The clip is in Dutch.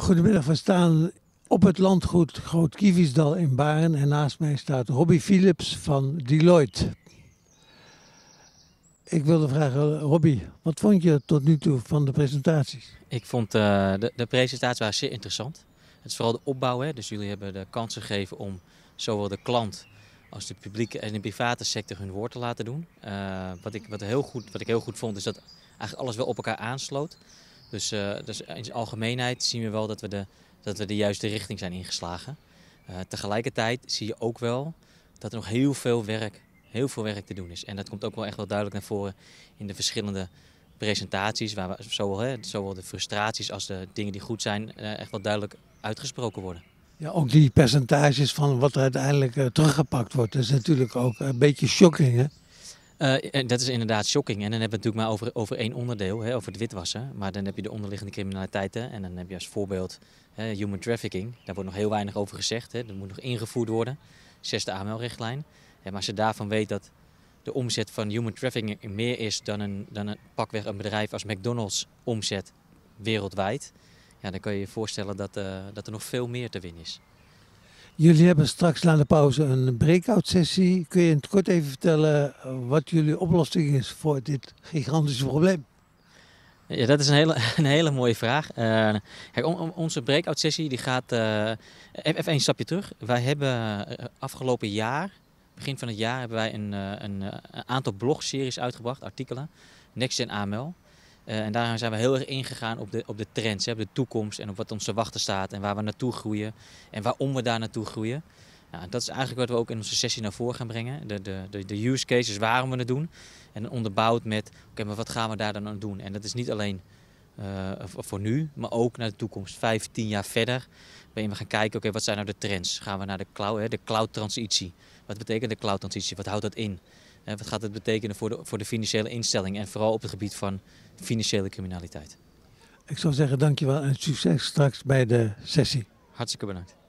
Goedemiddag, we staan op het landgoed Groot Kiviesdal in Baren en naast mij staat Robbie Philips van Deloitte. Ik wilde vragen, Robbie, wat vond je tot nu toe van de presentaties? Ik vond eh, de, de presentaties waren zeer interessant. Het is vooral de opbouw, hè? dus jullie hebben de kans gegeven om zowel de klant als de publieke en de private sector hun woord te laten doen. Eh, wat, ik, wat, heel goed, wat ik heel goed vond is dat eigenlijk alles wel op elkaar aansloot. Dus, eh, dus in zijn algemeenheid zien we wel dat we de, dat we de juiste richting zijn ingeslagen. Eh, tegelijkertijd zie je ook wel dat er nog heel veel, werk, heel veel werk te doen is. En dat komt ook wel echt wel duidelijk naar voren in de verschillende presentaties, waar zowel, de frustraties als de dingen die goed zijn eh, echt wel duidelijk uitgesproken worden. Ja, ook die percentages van wat er uiteindelijk teruggepakt wordt, is natuurlijk ook een beetje shocking. Hè? Eh, en dat is inderdaad shocking. En dan hebben we het natuurlijk maar over, over één onderdeel, hè, over het witwassen. Maar dan heb je de onderliggende criminaliteiten. En dan heb je als voorbeeld hè, human trafficking. Daar wordt nog heel weinig over gezegd. Hè. Dat moet nog ingevoerd worden. Zesde AML-richtlijn. maar als je daarvan weet dat de omzet van human trafficking meer is dan een, dan een pakweg een bedrijf als McDonald's omzet wereldwijd. Ja, dan kan je je voorstellen dat, eh, dat er nog veel meer te winnen is. Jullie hebben straks na de pauze een breakout sessie. Kun je in het kort even vertellen wat jullie oplossing is voor dit gigantische probleem? Ja, dat is een hele, een hele mooie vraag. Eh, kijk, onze breakout sessie die gaat. Eh, even een stapje terug. Wij hebben eh, afgelopen jaar, begin van het jaar, hebben wij een, een, een aantal blogseries uitgebracht, artikelen. Next Gen AML. Eh, en daarom zijn we heel erg ingegaan op de, op de trends, hè, op de toekomst en op wat ons te wachten staat en waar we naartoe groeien en waarom we daar naartoe groeien. Nou, dat is eigenlijk wat we ook in onze sessie naar voren gaan brengen. De, de, de, de use cases waarom we het doen. En onderbouwd met, oké, maar wat gaan we daar dan aan doen? En dat is niet alleen eh, voor nu, maar ook naar de toekomst. Vijf, tien jaar verder. Waarin we gaan kijken, oké, wat zijn nou de trends? Gaan we naar de cloud, hè, de cloud-transitie? Wat betekent de cloud-transitie? Wat houdt dat in? En wat gaat het betekenen voor de, voor de financiële instelling en vooral op het gebied van financiële criminaliteit? Ik zou zeggen dankjewel en succes straks bij de sessie. Hartstikke bedankt.